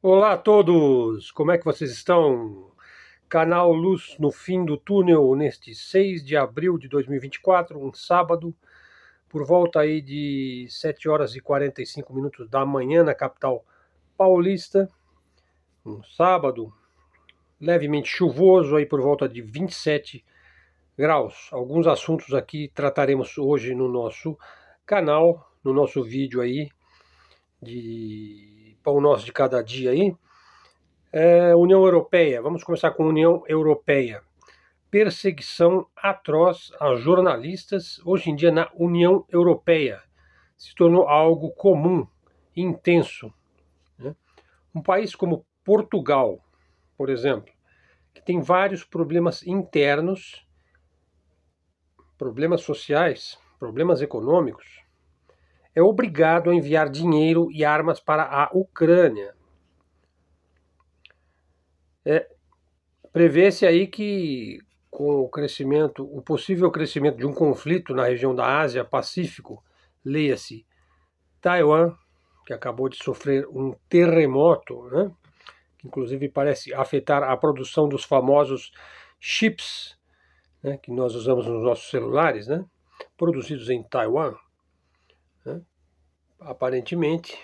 Olá a todos, como é que vocês estão? Canal Luz no fim do túnel neste 6 de abril de 2024, um sábado, por volta aí de 7 horas e 45 minutos da manhã na capital paulista. Um sábado levemente chuvoso aí por volta de 27 graus. Alguns assuntos aqui trataremos hoje no nosso canal, no nosso vídeo aí de pão nosso de cada dia aí. É, União Europeia, vamos começar com União Europeia. Perseguição atroz a jornalistas, hoje em dia na União Europeia, se tornou algo comum, intenso. Né? Um país como Portugal, por exemplo, que tem vários problemas internos, problemas sociais, problemas econômicos, é obrigado a enviar dinheiro e armas para a Ucrânia. É, Prevê-se aí que com o crescimento, o possível crescimento de um conflito na região da Ásia Pacífico, leia-se Taiwan, que acabou de sofrer um terremoto, né? que inclusive parece afetar a produção dos famosos chips né? que nós usamos nos nossos celulares, né? produzidos em Taiwan. Né? Aparentemente,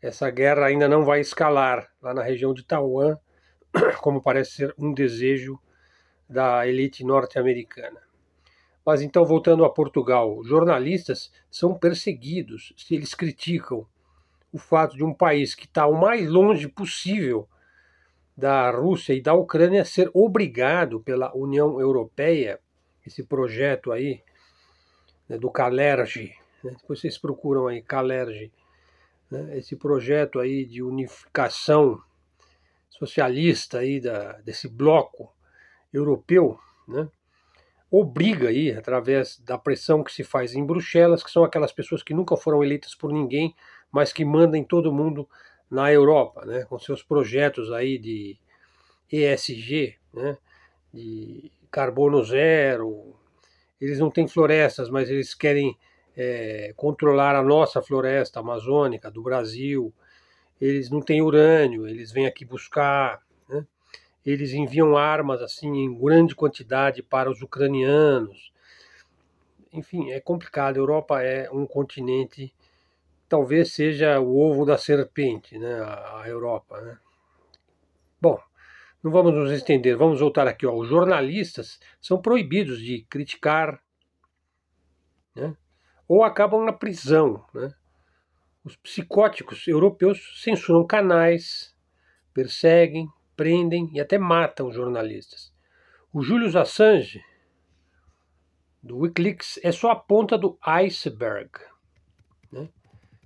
essa guerra ainda não vai escalar lá na região de Taiwan, como parece ser um desejo da elite norte-americana. Mas então, voltando a Portugal, jornalistas são perseguidos se eles criticam o fato de um país que está o mais longe possível da Rússia e da Ucrânia ser obrigado pela União Europeia, esse projeto aí né, do Calerge, né? Depois vocês procuram aí, Calerge, né? esse projeto aí de unificação socialista aí da, desse bloco europeu, né? obriga aí, através da pressão que se faz em Bruxelas, que são aquelas pessoas que nunca foram eleitas por ninguém, mas que mandam todo mundo na Europa, né? com seus projetos aí de ESG, né? de carbono zero. Eles não têm florestas, mas eles querem é, controlar a nossa floresta amazônica do Brasil. Eles não têm urânio, eles vêm aqui buscar. Né? Eles enviam armas assim em grande quantidade para os ucranianos. Enfim, é complicado. A Europa é um continente, talvez seja o ovo da serpente, né? a, Europa. Né? Bom, não vamos nos estender, vamos voltar aqui. Ó. Os jornalistas são proibidos de criticar né? ou acabam na prisão. Né? Os psicóticos europeus censuram canais, perseguem, prendem e até matam jornalistas. O Julius Assange, do Wikileaks, é só a ponta do iceberg. Né?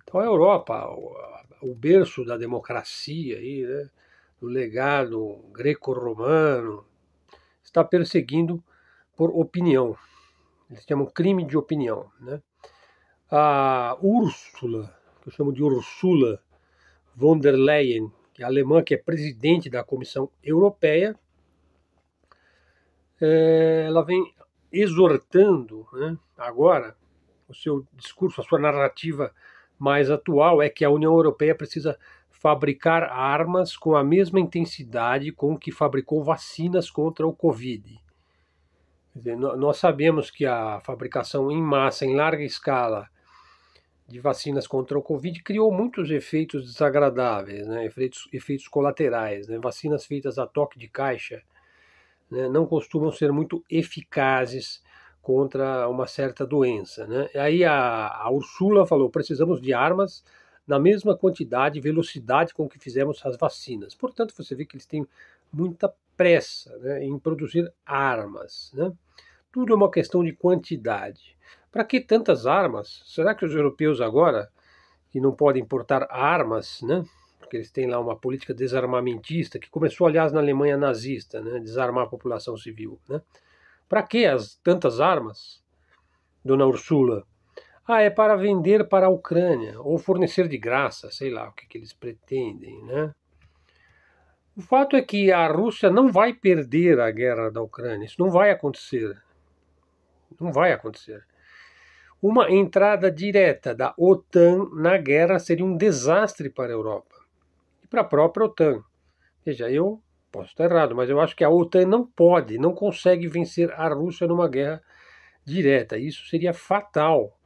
Então a Europa, o berço da democracia, aí, né? do legado greco-romano, está perseguindo por opinião. Eles chamam crime de opinião. Né? a Úrsula, que eu chamo de Ursula von der Leyen, que é alemã, que é presidente da Comissão Europeia, é, ela vem exortando né, agora o seu discurso, a sua narrativa mais atual é que a União Europeia precisa fabricar armas com a mesma intensidade com que fabricou vacinas contra o Covid. Dizer, nós sabemos que a fabricação em massa, em larga escala, de vacinas contra o Covid criou muitos efeitos desagradáveis, né? efeitos, efeitos colaterais. Né? Vacinas feitas a toque de caixa né? não costumam ser muito eficazes contra uma certa doença. Né? Aí a, a Ursula falou: precisamos de armas na mesma quantidade e velocidade com que fizemos as vacinas. Portanto, você vê que eles têm muita pressa né, em produzir armas. Né? Tudo é uma questão de quantidade. Para que tantas armas? Será que os europeus agora, que não podem importar armas, né? Porque eles têm lá uma política desarmamentista, que começou, aliás, na Alemanha nazista, né? Desarmar a população civil, né? Para que as tantas armas, dona Ursula? Ah, é para vender para a Ucrânia, ou fornecer de graça, sei lá o que, que eles pretendem, né? O fato é que a Rússia não vai perder a guerra da Ucrânia, isso não vai acontecer. Não vai acontecer. Uma entrada direta da OTAN na guerra seria um desastre para a Europa e para a própria OTAN. Veja, eu posso estar errado, mas eu acho que a OTAN não pode, não consegue vencer a Rússia numa guerra direta. Isso seria fatal,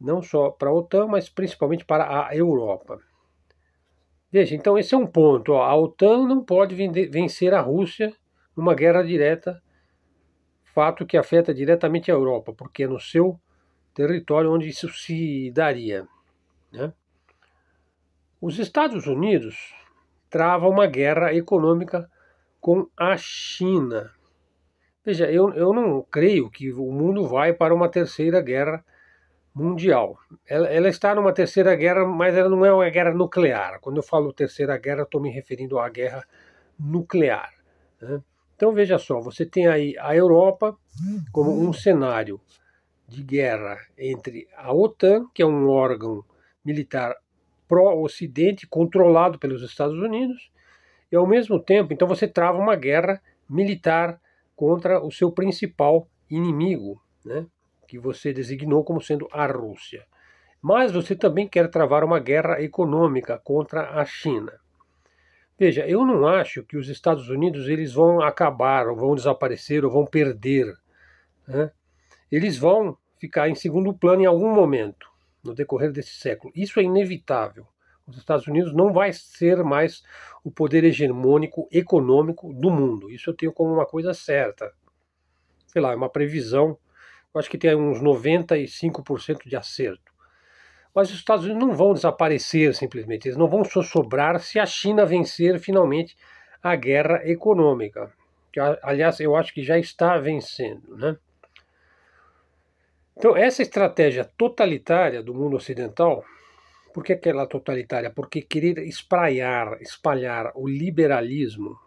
não só para a OTAN, mas principalmente para a Europa. Veja, então esse é um ponto. Ó. A OTAN não pode vencer a Rússia numa guerra direta fato que afeta diretamente a Europa, porque é no seu território onde isso se daria. Né? Os Estados Unidos travam uma guerra econômica com a China. Veja, eu, eu não creio que o mundo vai para uma terceira guerra mundial. Ela, ela, está numa terceira guerra, mas ela não é uma guerra nuclear. Quando eu falo terceira guerra, estou me referindo à guerra nuclear. Né? Então veja só, você tem aí a Europa hum. como um cenário de guerra entre a OTAN, que é um órgão militar pró-Ocidente, controlado pelos Estados Unidos, e ao mesmo tempo, então você trava uma guerra militar contra o seu principal inimigo, né, que você designou como sendo a Rússia. Mas você também quer travar uma guerra econômica contra a China. Veja, eu não acho que os Estados Unidos eles vão acabar, ou vão desaparecer, ou vão perder. Né? Eles vão ficar em segundo plano em algum momento no decorrer desse século. Isso é inevitável. Os Estados Unidos não vai ser mais o poder hegemônico econômico do mundo. Isso eu tenho como uma coisa certa. Sei lá, é uma previsão. Eu acho que tem uns 95% de acerto. Mas os Estados Unidos não vão desaparecer simplesmente, eles não vão só sobrar se a China vencer finalmente a guerra econômica. Que, aliás, eu acho que já está vencendo, né? Então, essa estratégia totalitária do mundo ocidental, por que aquela é totalitária? Porque querer espraiar, espalhar o liberalismo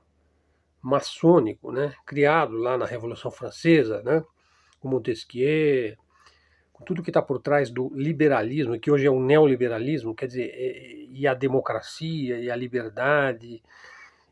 maçônico, né, criado lá na Revolução Francesa, né, com Montesquieu, tudo que está por trás do liberalismo, que hoje é o neoliberalismo, quer dizer, é, é, e a democracia, e a liberdade,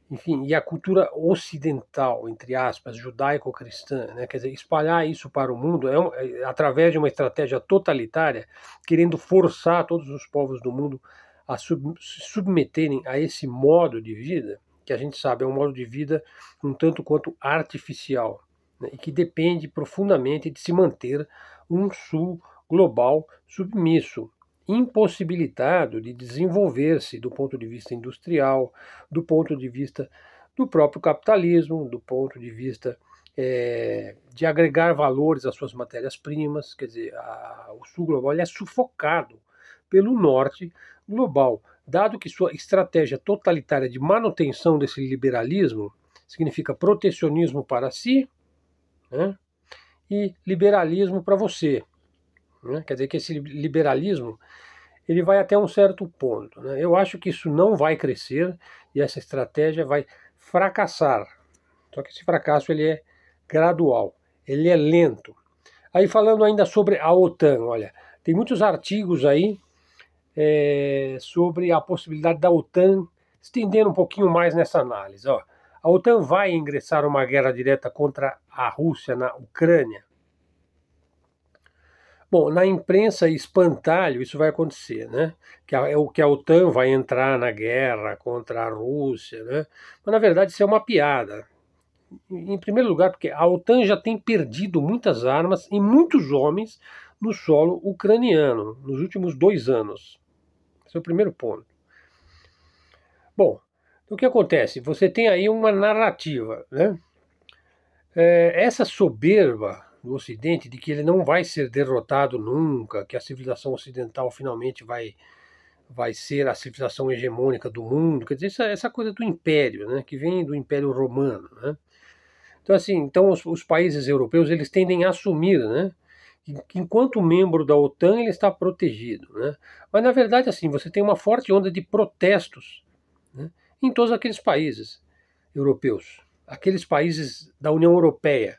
enfim, e a cultura ocidental, entre aspas, judaico-cristã, né? quer dizer, espalhar isso para o mundo é, um, é através de uma estratégia totalitária, querendo forçar todos os povos do mundo a sub, se submeterem a esse modo de vida, que a gente sabe é um modo de vida um tanto quanto artificial, né? e que depende profundamente de se manter um sul global submisso, impossibilitado de desenvolver-se do ponto de vista industrial, do ponto de vista do próprio capitalismo, do ponto de vista é, de agregar valores às suas matérias-primas, quer dizer, a, o sul global é sufocado pelo norte global, dado que sua estratégia totalitária de manutenção desse liberalismo significa protecionismo para si, né, e liberalismo para você. Né? Quer dizer que esse liberalismo ele vai até um certo ponto. Né? Eu acho que isso não vai crescer e essa estratégia vai fracassar. Só que esse fracasso ele é gradual, ele é lento. Aí falando ainda sobre a OTAN, olha, tem muitos artigos aí é, sobre a possibilidade da OTAN estender um pouquinho mais nessa análise. Ó. A OTAN vai ingressar uma guerra direta contra a Rússia na Ucrânia? Bom, na imprensa espantalho isso vai acontecer, né? Que é o que a OTAN vai entrar na guerra contra a Rússia, né? Mas na verdade isso é uma piada. Em primeiro lugar, porque a OTAN já tem perdido muitas armas e muitos homens no solo ucraniano nos últimos dois anos. Esse é o primeiro ponto. Bom, então, o que acontece? Você tem aí uma narrativa, né? É, essa soberba do Ocidente de que ele não vai ser derrotado nunca, que a civilização ocidental finalmente vai vai ser a civilização hegemônica do mundo, quer dizer, essa, essa coisa do império, né, que vem do império romano, né? Então assim, então os, os países europeus eles tendem a assumir, né, que enquanto membro da OTAN ele está protegido, né? Mas na verdade assim, você tem uma forte onda de protestos em todos aqueles países europeus, aqueles países da União Europeia,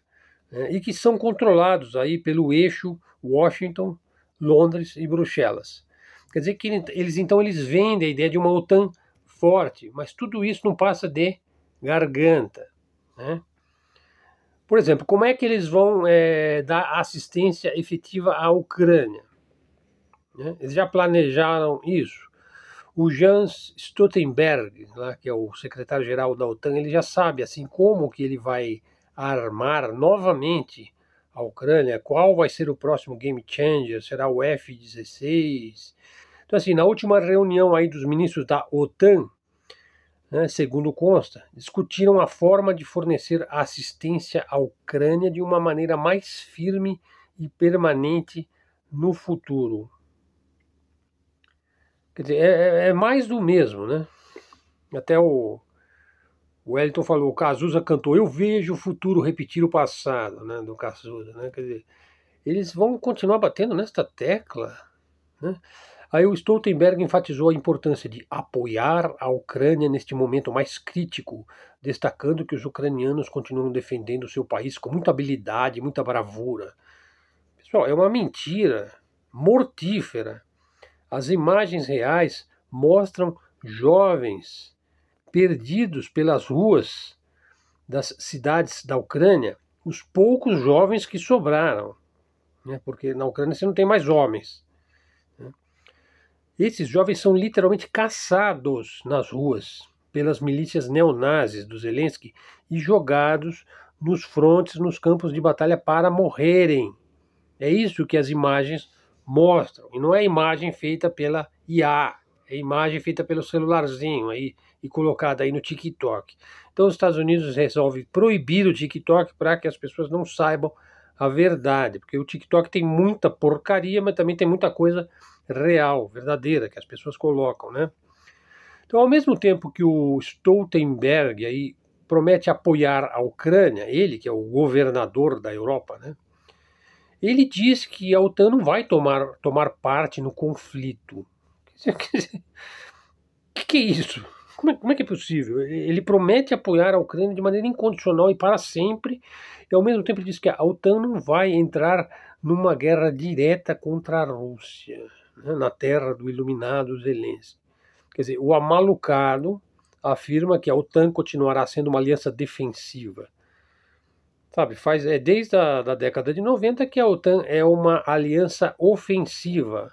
né, e que são controlados aí pelo eixo Washington, Londres e Bruxelas. Quer dizer que eles então eles vendem a ideia de uma OTAN forte, mas tudo isso não passa de garganta, né? Por exemplo, como é que eles vão é, dar assistência efetiva à Ucrânia? Né? Eles já planejaram isso? o Jans Stoltenberg, né, que é o secretário-geral da OTAN, ele já sabe assim como que ele vai armar novamente a Ucrânia, qual vai ser o próximo game changer, será o F-16? Então assim, na última reunião aí dos ministros da OTAN, né, segundo consta, discutiram a forma de fornecer assistência à Ucrânia de uma maneira mais firme e permanente no futuro. Quer dizer, é, é, é mais do mesmo, né? Até o, o falou, o Cazuza cantou, eu vejo o futuro repetir o passado, né, do Cazuza, né, quer dizer, eles vão continuar batendo nesta tecla, né? Aí o Stoltenberg enfatizou a importância de apoiar a Ucrânia neste momento mais crítico, destacando que os ucranianos continuam defendendo o seu país com muita habilidade, muita bravura. Pessoal, é uma mentira mortífera as imagens reais mostram jovens perdidos pelas ruas das cidades da Ucrânia, os poucos jovens que sobraram, né? porque na Ucrânia você não tem mais homens. Né? Esses jovens são literalmente caçados nas ruas pelas milícias neonazis do Zelensky e jogados nos frontes, nos campos de batalha para morrerem. É isso que as imagens mostram. E não é imagem feita pela IA, é imagem feita pelo celularzinho aí e colocada aí no TikTok. Então os Estados Unidos resolve proibir o TikTok para que as pessoas não saibam a verdade, porque o TikTok tem muita porcaria, mas também tem muita coisa real, verdadeira que as pessoas colocam, né? Então, ao mesmo tempo que o Stoltenberg aí promete apoiar a Ucrânia, ele que é o governador da Europa, né? ele diz que a OTAN não vai tomar, tomar parte no conflito. O que, que é isso? Como é, como é, que é possível? Ele promete apoiar a Ucrânia de maneira incondicional e para sempre, e ao mesmo tempo diz que a OTAN não vai entrar numa guerra direta contra a Rússia, né, na terra do iluminado Zelensky. Quer dizer, o amalucado afirma que a OTAN continuará sendo uma aliança defensiva Sabe, faz é desde a da década de 90 que a OTAN é uma aliança ofensiva,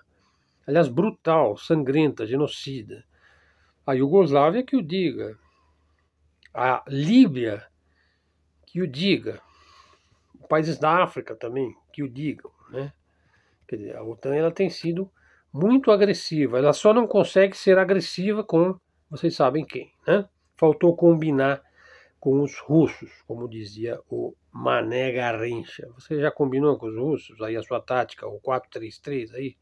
aliás brutal, sangrenta, genocida. A Iugoslávia que o diga, a Líbia que o diga, países da África também que o digam, né? Quer dizer, a OTAN ela tem sido muito agressiva, ela só não consegue ser agressiva com vocês sabem quem, né? Faltou combinar com os russos, como dizia o Mané Garrincha. Você já combinou com os russos aí a sua tática, o 4-3-3 aí?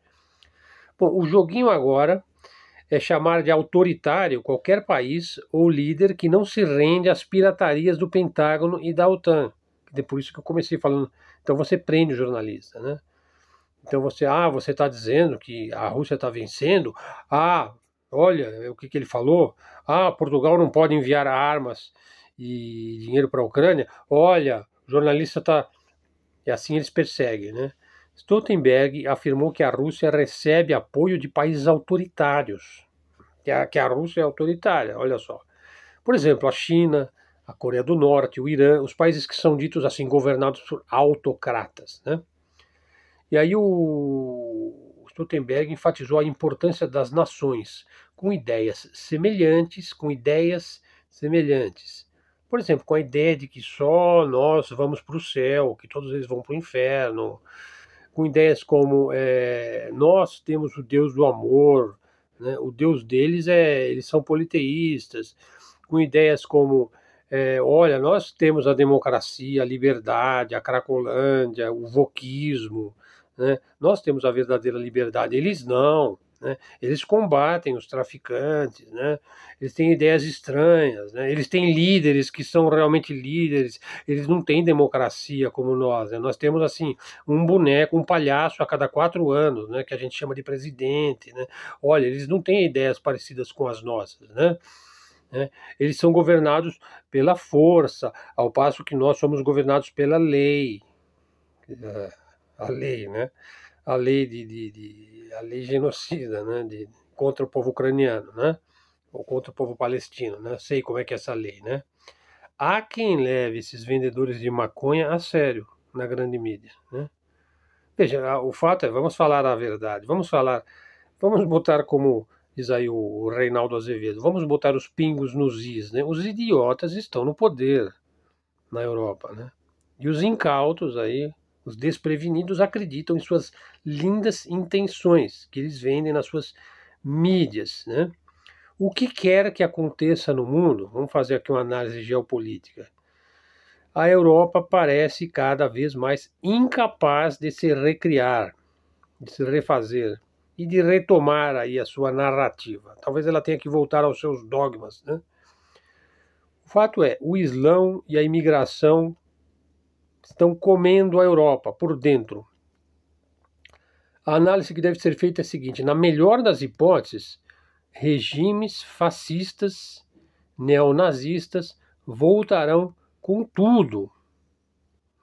Bom, o joguinho agora é chamar de autoritário qualquer país ou líder que não se rende às piratarias do Pentágono e da OTAN. É por isso que eu comecei falando. Então você prende o jornalista, né? Então você, ah, você está dizendo que a Rússia está vencendo. Ah, olha é o que, que ele falou. Ah, Portugal não pode enviar armas e dinheiro para a Ucrânia. Olha, o jornalista está. E assim eles perseguem, né? Stoltenberg afirmou que a Rússia recebe apoio de países autoritários, que a, que a Rússia é autoritária, olha só. Por exemplo, a China, a Coreia do Norte, o Irã, os países que são ditos assim governados por autocratas, né? E aí o Stoltenberg enfatizou a importância das nações com ideias semelhantes, com ideias semelhantes por exemplo, com a ideia de que só nós vamos para o céu, que todos eles vão para o inferno, com ideias como é, nós temos o Deus do amor, né? o Deus deles é eles são politeístas, com ideias como é, olha nós temos a democracia, a liberdade, a cracolândia, o voquismo, né? nós temos a verdadeira liberdade, eles não. Né? Eles combatem os traficantes, né? eles têm ideias estranhas, né? eles têm líderes que são realmente líderes, eles não têm democracia como nós. Né? Nós temos assim um boneco, um palhaço a cada quatro anos, né? que a gente chama de presidente. Né? Olha, eles não têm ideias parecidas com as nossas. Né? Né? Eles são governados pela força, ao passo que nós somos governados pela lei. É, a lei, né? a lei de, de, de a lei genocida, né, de, contra o povo ucraniano, né, ou contra o povo palestino, né, sei como é que é essa lei, né. Há quem leve esses vendedores de maconha a sério na grande mídia, né. Veja, o fato é, vamos falar a verdade, vamos falar, vamos botar como diz aí o Reinaldo Azevedo, vamos botar os pingos nos is, né? Os idiotas estão no poder na Europa, né? E os incautos aí os desprevenidos acreditam em suas lindas intenções que eles vendem nas suas mídias. Né? O que quer que aconteça no mundo, vamos fazer aqui uma análise geopolítica. A Europa parece cada vez mais incapaz de se recriar, de se refazer e de retomar aí a sua narrativa. Talvez ela tenha que voltar aos seus dogmas, né? O fato é, o Islão e a imigração estão comendo a Europa por dentro. A análise que deve ser feita é a seguinte: na melhor das hipóteses, regimes fascistas, neonazistas voltarão com tudo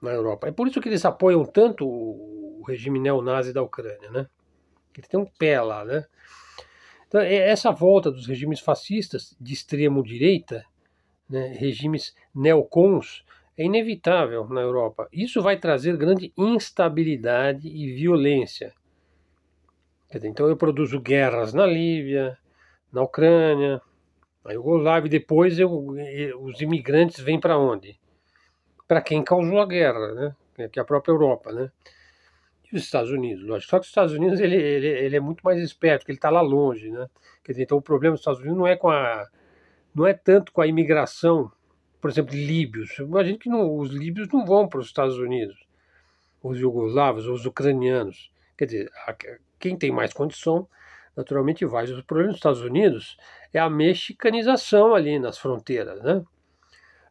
na Europa. É por isso que eles apoiam tanto o regime neonazi da Ucrânia, né? Ele tem um pé lá, né? Então, é, essa volta dos regimes fascistas de extremo direita, né, regimes neocons, é inevitável na Europa. Isso vai trazer grande instabilidade e violência. Então eu produzo guerras na Líbia, na Ucrânia, na lá e depois eu, os imigrantes vêm para onde? Para quem causou a guerra, né? que é a própria Europa. Né? E os Estados Unidos, lógico. Só que os Estados Unidos ele, ele, ele é muito mais esperto, ele está lá longe. Né? então o problema dos Estados Unidos não é com a. não é tanto com a imigração por exemplo, líbios. Imagina que não, os líbios não vão para os Estados Unidos, os jugoslavos, os ucranianos. Quer dizer, quem tem mais condição, naturalmente vai. O problema dos Estados Unidos é a mexicanização ali nas fronteiras, né?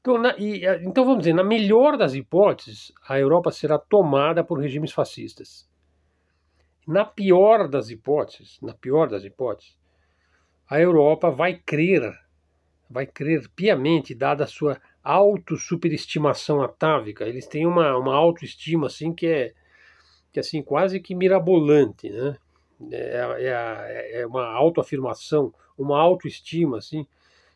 Então, na, e, eh, então, vamos dizer, na melhor das hipóteses, a Europa será tomada por regimes fascistas. Na pior das hipóteses, na pior das hipóteses, a Europa vai crer vai crer piamente, dada a sua auto-superestimação atávica. Eles têm uma, uma autoestima assim que é que assim quase que mirabolante, né? É, é, é, é uma autoafirmação, uma autoestima assim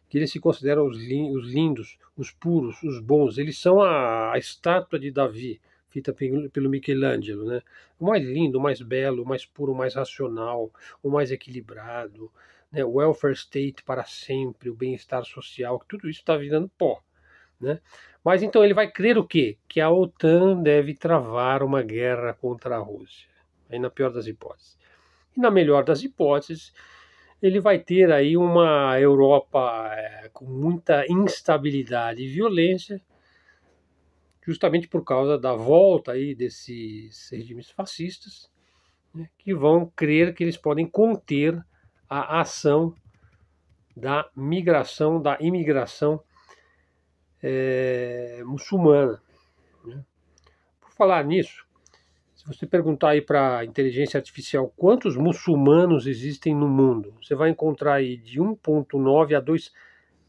que eles se consideram os, li, os lindos, os puros, os bons. Eles são a, a estátua de Davi, feita pelo, Michelangelo, né? O mais lindo, o mais belo, o mais puro, o mais racional, o mais equilibrado, né, welfare state para sempre, o bem-estar social, tudo isso está virando pó. Né? Mas então ele vai crer o quê? Que a OTAN deve travar uma guerra contra a Rússia. Aí na pior das hipóteses. E na melhor das hipóteses, ele vai ter aí uma Europa é, com muita instabilidade e violência, justamente por causa da volta aí desses regimes fascistas, né, que vão crer que eles podem conter a ação da migração, da imigração é, muçulmana. Né? Por falar nisso, se você perguntar aí para a inteligência artificial quantos muçulmanos existem no mundo, você vai encontrar aí de 1,9 a 2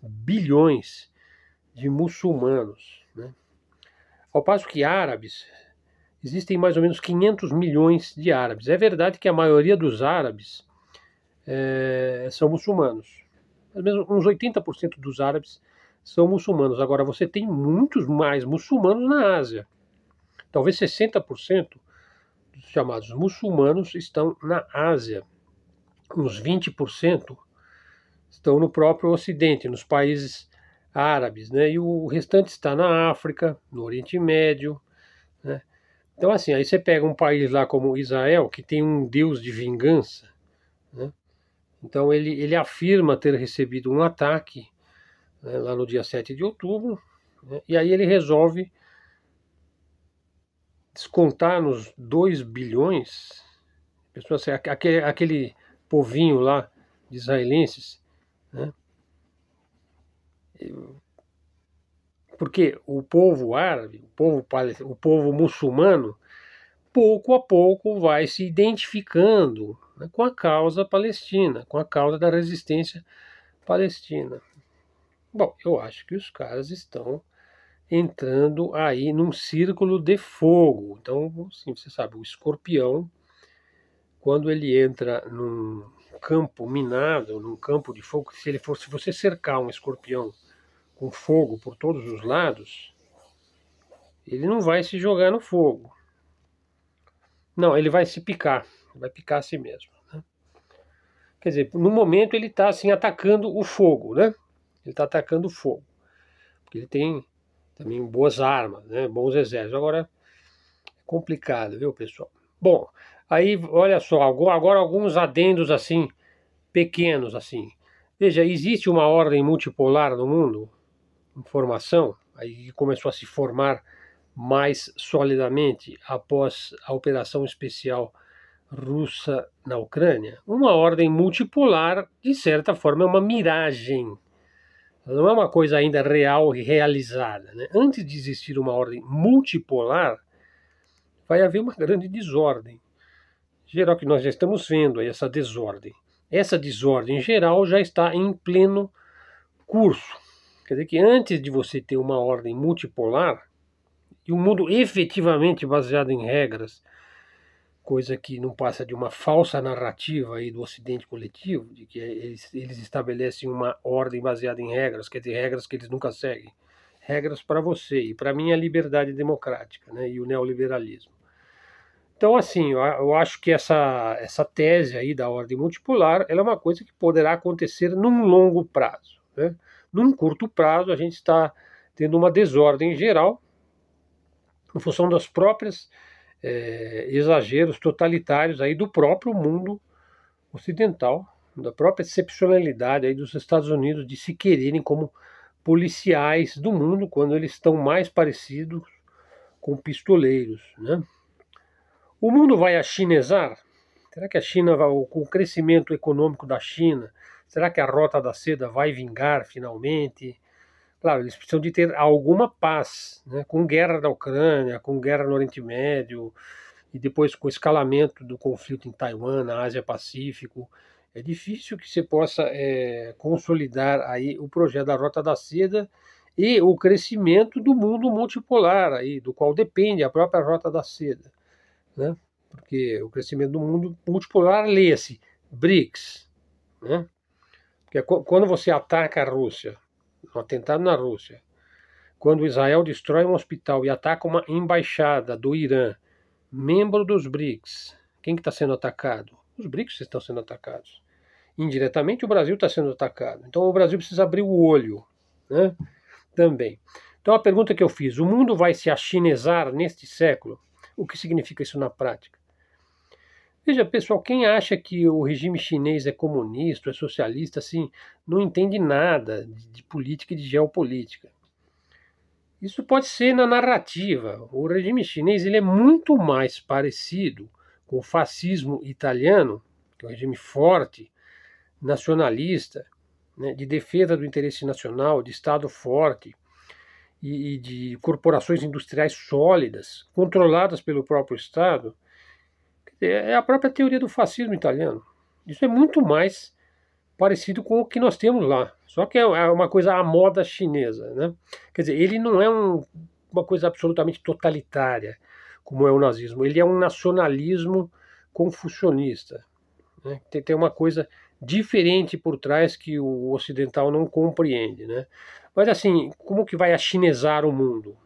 bilhões de muçulmanos. Né? Ao passo que árabes, existem mais ou menos 500 milhões de árabes. É verdade que a maioria dos árabes é, são muçulmanos. Mesmo, uns 80% dos árabes são muçulmanos. Agora, você tem muitos mais muçulmanos na Ásia. Talvez 60% dos chamados muçulmanos estão na Ásia. Uns 20% estão no próprio Ocidente, nos países árabes, né? E o restante está na África, no Oriente Médio, né? Então, assim, aí você pega um país lá como Israel, que tem um deus de vingança, né? Então ele, ele afirma ter recebido um ataque né, lá no dia 7 de outubro, né, e aí ele resolve descontar nos 2 bilhões, assim, aquele, aquele povinho lá de israelenses, né, porque o povo árabe, o povo, o povo muçulmano, pouco a pouco vai se identificando né, com a causa palestina, com a causa da resistência palestina. Bom, eu acho que os caras estão entrando aí num círculo de fogo. Então, sim, você sabe, o escorpião, quando ele entra num campo minado, num campo de fogo, se ele se você cercar um escorpião com fogo por todos os lados, ele não vai se jogar no fogo. Não, ele vai se picar vai picar a si mesmo. Né? Quer dizer, no momento ele está assim atacando o fogo, né? Ele está atacando o fogo, porque ele tem também boas armas, né? Bons exércitos. Agora é complicado, viu, pessoal? Bom, aí olha só, agora alguns adendos assim pequenos assim. Veja, existe uma ordem multipolar no mundo, informação, aí começou a se formar mais solidamente após a operação especial russa na Ucrânia. Uma ordem multipolar, de certa forma, é uma miragem. não é uma coisa ainda real e realizada. Né? Antes de existir uma ordem multipolar, vai haver uma grande desordem. Geral que nós já estamos vendo aí, é essa desordem. Essa desordem geral já está em pleno curso. Quer dizer que antes de você ter uma ordem multipolar, e um mundo efetivamente baseado em regras, coisa que não passa de uma falsa narrativa aí do Ocidente coletivo, de que eles, eles estabelecem uma ordem baseada em regras, quer dizer, regras que eles nunca seguem, regras para você e para mim a é liberdade democrática, né, e o neoliberalismo. Então, assim, eu acho que essa, essa tese aí da ordem multipolar ela é uma coisa que poderá acontecer num longo prazo. Né? Num curto prazo, a gente está tendo uma desordem geral em função das próprias é, exageros totalitários aí do próprio mundo ocidental, da própria excepcionalidade aí dos Estados Unidos de se quererem como policiais do mundo quando eles estão mais parecidos com pistoleiros, né? O mundo vai a chinesar? Será que a China, vai, com o crescimento econômico da China, será que a rota da seda vai vingar finalmente? Claro, eles precisam de ter alguma paz, né? com guerra na Ucrânia, com guerra no Oriente Médio, e depois com o escalamento do conflito em Taiwan, na Ásia-Pacífico, é difícil que você possa é, consolidar aí o projeto da Rota da Seda e o crescimento do mundo multipolar aí, do qual depende a própria Rota da Seda, né? Porque o crescimento do mundo multipolar leia-se BRICS, né? Porque é quando você ataca a Rússia, um atentado na Rússia, quando Israel destrói um hospital e ataca uma embaixada do Irã, membro dos BRICS, quem está que tá sendo atacado? Os BRICS estão sendo atacados. Indiretamente, o Brasil está sendo atacado. Então, o Brasil precisa abrir o olho né? também. Então, a pergunta que eu fiz: o mundo vai se achinesar neste século? O que significa isso na prática? Veja, pessoal, quem acha que o regime chinês é comunista, é socialista, assim, não entende nada de política e de geopolítica. Isso pode ser na narrativa. O regime chinês ele é muito mais parecido com o fascismo italiano, que é um regime forte, nacionalista, né, de defesa do interesse nacional, de Estado forte e, e de corporações industriais sólidas, controladas pelo próprio Estado, é, é a própria teoria do fascismo italiano. Isso é muito mais parecido com o que nós temos lá, só que é, é uma coisa à moda chinesa, né? Quer dizer, ele não é um, uma coisa absolutamente totalitária como é o nazismo, ele é um nacionalismo confucionista. Né? Tem, tem uma coisa diferente por trás que o ocidental não compreende, né? Mas assim, como que vai achinesar o mundo?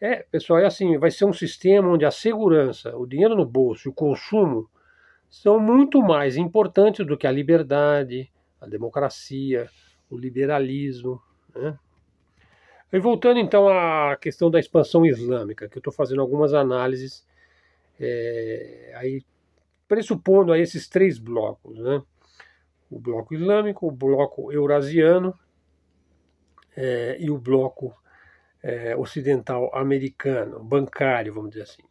É, pessoal, é assim, vai ser um sistema onde a segurança, o dinheiro no bolso e o consumo são muito mais importantes do que a liberdade, a democracia, o liberalismo, né? E voltando então à questão da expansão islâmica, que eu estou fazendo algumas análises, é, aí pressupondo aí esses três blocos, né? O bloco islâmico, o bloco eurasiano é, e o bloco é, ocidental americano, bancário, vamos dizer assim.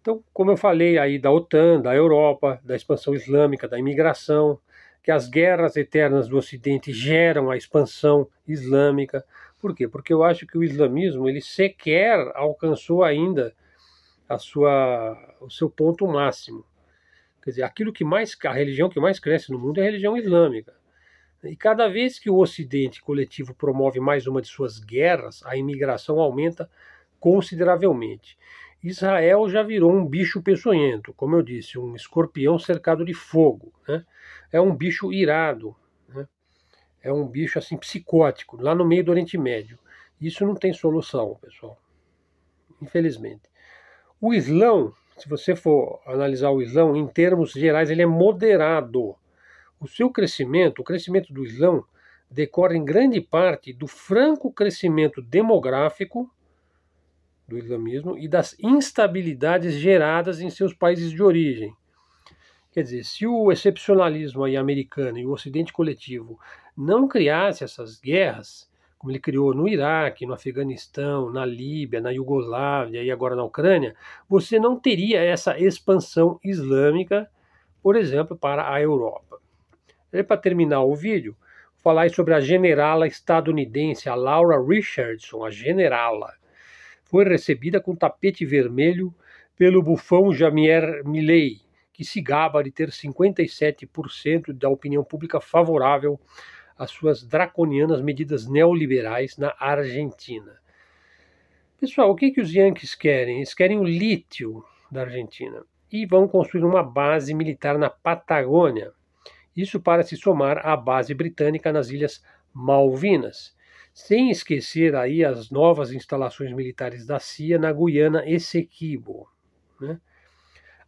Então, como eu falei aí da OTAN, da Europa, da expansão islâmica, da imigração, que as guerras eternas do Ocidente geram a expansão islâmica. Por quê? Porque eu acho que o islamismo ele sequer alcançou ainda a sua, o seu ponto máximo. Quer dizer, aquilo que mais a religião que mais cresce no mundo é a religião islâmica. E cada vez que o Ocidente coletivo promove mais uma de suas guerras, a imigração aumenta consideravelmente. Israel já virou um bicho peçonhento, como eu disse, um escorpião cercado de fogo. Né? É um bicho irado, né? é um bicho assim psicótico, lá no meio do Oriente Médio. Isso não tem solução, pessoal, infelizmente. O Islão, se você for analisar o Islão, em termos gerais, ele é moderado. O seu crescimento, o crescimento do Islã, decorre em grande parte do franco crescimento demográfico do islamismo e das instabilidades geradas em seus países de origem. Quer dizer, se o excepcionalismo aí americano e o ocidente coletivo não criasse essas guerras, como ele criou no Iraque, no Afeganistão, na Líbia, na Iugoslávia e agora na Ucrânia, você não teria essa expansão islâmica, por exemplo, para a Europa. E é, para terminar o vídeo, vou falar sobre a generala estadunidense, a Laura Richardson, a generala. Foi recebida com tapete vermelho pelo bufão Jamier Milley, que se gaba de ter 57% da opinião pública favorável às suas draconianas medidas neoliberais na Argentina. Pessoal, o que, que os Yankees querem? Eles querem o lítio da Argentina e vão construir uma base militar na Patagônia. Isso para se somar à base britânica nas Ilhas Malvinas. Sem esquecer aí as novas instalações militares da CIA na Guiana Essequibo. Né?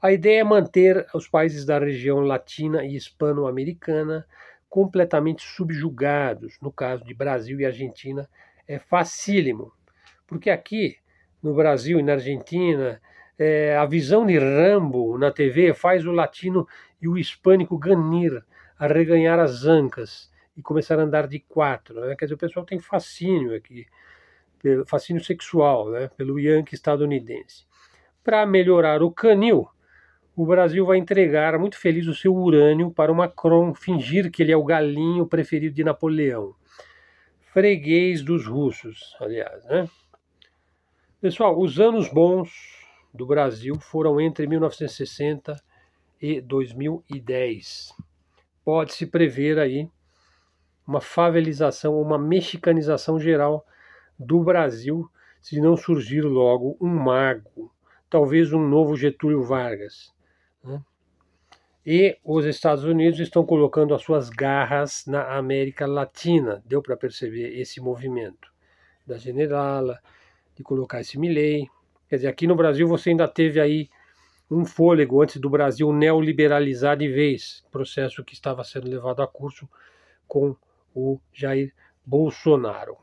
A ideia é manter os países da região latina e hispano-americana completamente subjugados. No caso de Brasil e Argentina, é facílimo, porque aqui no Brasil e na Argentina, é, a visão de Rambo na TV faz o latino e o hispânico ganir arreganhar as ancas e começar a andar de quatro. Né? Quer dizer, o pessoal tem fascínio aqui, fascínio sexual né? pelo Yankee estadunidense. Para melhorar o canil, o Brasil vai entregar muito feliz o seu urânio para o Macron fingir que ele é o galinho preferido de Napoleão. Freguês dos russos, aliás, né? Pessoal, os anos bons do Brasil foram entre 1960 e 2010 pode-se prever aí uma favelização, uma mexicanização geral do Brasil, se não surgir logo um mago, talvez um novo Getúlio Vargas. Né? E os Estados Unidos estão colocando as suas garras na América Latina, deu para perceber esse movimento da Generala, de colocar esse Milley. Quer dizer, aqui no Brasil você ainda teve aí um fôlego antes do Brasil neoliberalizar de vez, processo que estava sendo levado a curso com o Jair Bolsonaro.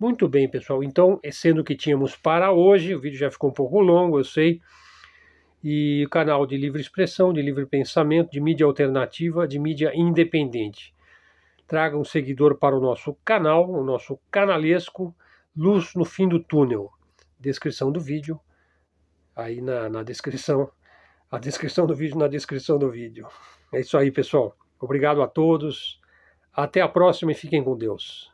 Muito bem, pessoal. Então, é sendo que tínhamos para hoje, o vídeo já ficou um pouco longo, eu sei, e canal de livre expressão, de livre pensamento, de mídia alternativa, de mídia independente. Traga um seguidor para o nosso canal, o nosso canalesco Luz no Fim do Túnel. Descrição do vídeo, aí na, na descrição a descrição do vídeo na descrição do vídeo. É isso aí, pessoal. Obrigado a todos. Até a próxima e fiquem com Deus.